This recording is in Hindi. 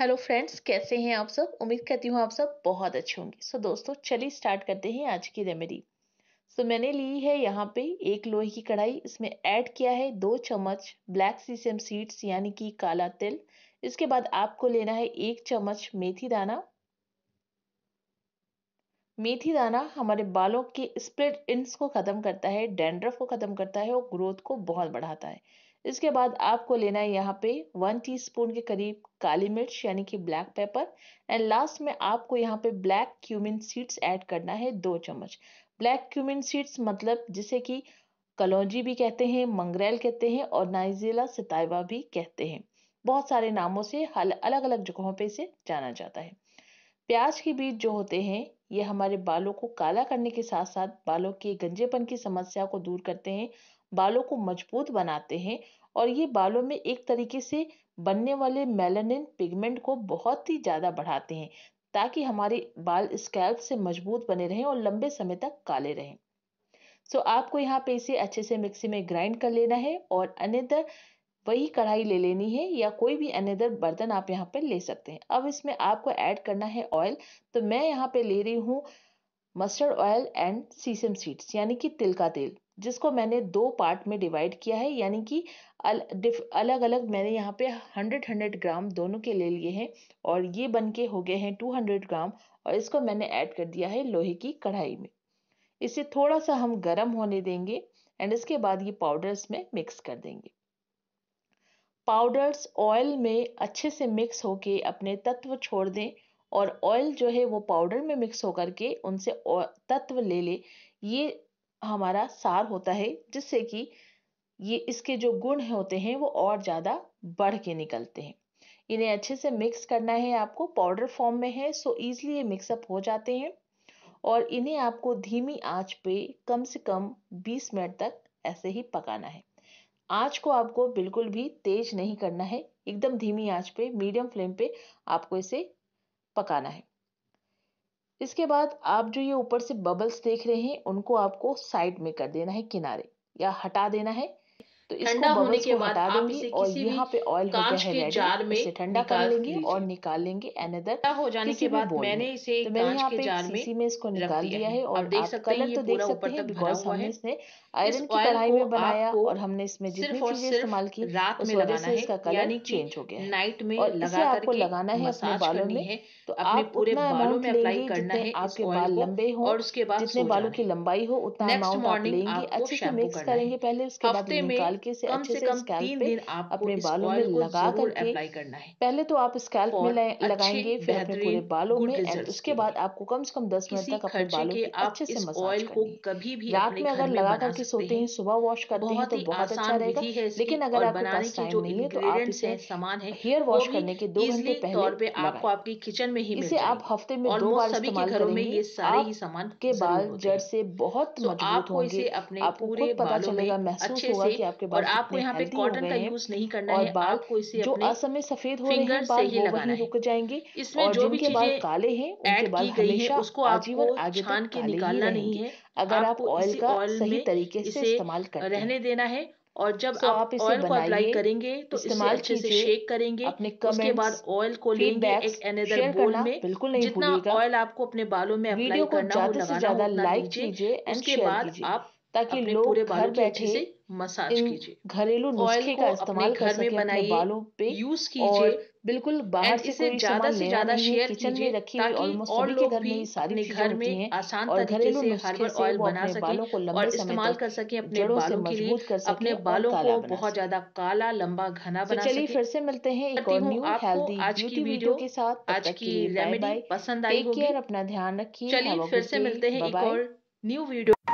हेलो फ्रेंड्स कैसे हैं आप सब उम्मीद करती हूँ आप सब बहुत अच्छे होंगे सो so, दोस्तों चलिए स्टार्ट करते हैं आज की रेमेडी सो so, मैंने ली है यहाँ पे एक लोहे की कढ़ाई इसमें ऐड किया है दो चम्मच ब्लैक सीसम सीड्स यानी कि काला तिल इसके बाद आपको लेना है एक चम्मच मेथी दाना मेथी दाना हमारे बालों के स्प्रेड इंस को ख़त्म करता है डेंड्रफ को ख़त्म करता है और ग्रोथ को बहुत बढ़ाता है इसके बाद आपको लेना है यहाँ पे वन टीस्पून के करीब काली मिर्च यानी कि ब्लैक पेपर एंड लास्ट में आपको यहाँ पे ब्लैक क्यूमिन सीड्स ऐड करना है दो चम्मच ब्लैक क्यूमिन सीड्स मतलब जिसे कि कलौजी भी कहते हैं मंगरेल कहते हैं और नाइजेला सताइवा भी कहते हैं बहुत सारे नामों से अलग अलग जगहों पर इसे जाना जाता है प्याज के बीज जो होते हैं ये हमारे बालों को काला करने के साथ साथ बालों के गंजेपन की समस्या को दूर करते हैं बालों को मजबूत बनाते हैं और ये बालों में एक तरीके से बनने वाले मेलानिन पिगमेंट को बहुत ही ज़्यादा बढ़ाते हैं ताकि हमारे बाल स्कैल्प से मजबूत बने रहें और लंबे समय तक काले रहें सो so, आपको यहाँ पे इसे अच्छे से मिक्सी में ग्राइंड कर लेना है और अनेदर वही कढ़ाई ले लेनी है या कोई भी अनेदर बर्तन आप यहाँ पे ले सकते हैं अब इसमें आपको ऐड करना है ऑयल तो मैं यहाँ पे ले रही हूँ mustard oil and sesame seeds यानी कि तिल का तेल जिसको मैंने दो पार्ट में डिवाइड किया है यानी कि अल, अलग अलग मैंने यहाँ पे हंड्रेड हंड्रेड ग्राम दोनों के ले लिए हैं और ये बन के हो गए हैं टू हंड्रेड ग्राम और इसको मैंने ऐड कर दिया है लोहे की कढ़ाई में इसे थोड़ा सा हम गर्म होने देंगे एंड इसके बाद ये पाउडर्स में मिक्स कर देंगे पाउडर्स ऑयल में अच्छे से मिक्स होके अपने तत्व छोड़ दें और ऑयल जो है वो पाउडर में मिक्स होकर के उनसे तत्व ले ले ये हमारा सार होता है जिससे कि ये इसके जो गुण होते हैं वो और ज़्यादा बढ़ के निकलते हैं इन्हें अच्छे से मिक्स करना है आपको पाउडर फॉर्म में है सो ईज़िली ये मिक्सअप हो जाते हैं और इन्हें आपको धीमी आंच पे कम से कम 20 मिनट तक ऐसे ही पकाना है आंच को आपको बिल्कुल भी तेज नहीं करना है एकदम धीमी आंच पे मीडियम फ्लेम पे आपको इसे पकाना है इसके बाद आप जो ये ऊपर से बबल्स देख रहे हैं उनको आपको साइड में कर देना है किनारे या हटा देना है तो इसको होने के बाद आप इसे किसी यहाँ पे ऑयल कांच के जार में इसे ठंडा कर लेंगे और निकालेंगे लेंगे अनदर हो जाने के बाद मैंने इसे तो मैंने यहाँ पे जार में में इसको निकाल दिया है और देख सकते हैं तो देख सकते हैं बिकॉज हमने इसे आयरन की कढ़ाई में बनाया और हमने इसमें जितनी चीजें इस्तेमाल की रात में लगाना है इसका कलर चेंज हो गया नाइट में और इसे आपको लगाना है अपने तो बालों में तो आप पूरे बालों में अप्लाई करना है आपके बाल लंबे हो और उसके बाद जितने बालों की लंबाई हो उतना अमाउंट आप लेंगे अच्छे से मिक्स करेंगे पहले उसके बाद निकाल हल्के से अच्छे से, स्कैल्प पे अपने बालों में लगा करके पहले तो आप स्कैल्प में लगाएंगे फिर अपने पूरे बालों में उसके बाद आपको कम से कम दस मिनट तक अपने बालों की अच्छे से मसाज करनी कभी भी रात में अगर लगा करके सोते हैं सुबह वॉश करते हैं तो बहुत अच्छा रहेगा लेकिन अगर आपके पास टाइम नहीं है तो आप इसे सामान है हेयर वॉश करने के दो घंटे पहले आपको आपकी किचन में ही इसे आप हफ्ते में दो बार इस्तेमाल करेंगे ये सारे ही सामान के बाल जड़ से बहुत मजबूत होंगे आपको खुद पता चलेगा महसूस होगा कि आपके और आपको यहाँ पे कॉटन का यूज नहीं करना है बाल आपको इसे जो असमय सफेद हो रहे हैं से ही लगाना रुक जाएंगे इसमें जो भी बाल काले हैं उनके बाल हमेशा उसको आजीवन आगे छान के निकालना नहीं है अगर आप ऑयल का सही तरीके से इस्तेमाल कर रहने देना है और जब so आप, आप ऑयल को अप्लाई करेंगे तो इस्तेमाल अच्छे से शेक करेंगे अपने उसके बाद ऑयल को लेंगे एक एनेदर बोल में बिल्कुल नहीं जितना ऑयल आपको अपने बालों में अप्लाई करना हो लगाना ज्यादा लाइक कीजिए उसके बाद आप ताकि लोग घर बैठे मसाज कीजिए घरेलू नुस्खे का इस्तेमाल घर में बनाइए बालों पे यूज कीजिए बिल्कुल बाहर से कोई ज्यादा से ज्यादा शेयर कीजिए ताकि रखी हुई ऑलमोस्ट सभी के घर में ये सारी घर में आसान तरीके से हर्बल ऑयल बना सके बालों को लंबे और इस्तेमाल कर सके अपने बालों के लिए अपने बालों को बहुत ज्यादा काला लंबा घना तो बना सके चलिए फिर से मिलते हैं एक और न्यू हेल्दी आज की वीडियो के साथ आज की रेमेडी पसंद आई होगी टेक केयर अपना ध्यान रखिए चलिए फिर से मिलते हैं एक और न्यू वीडियो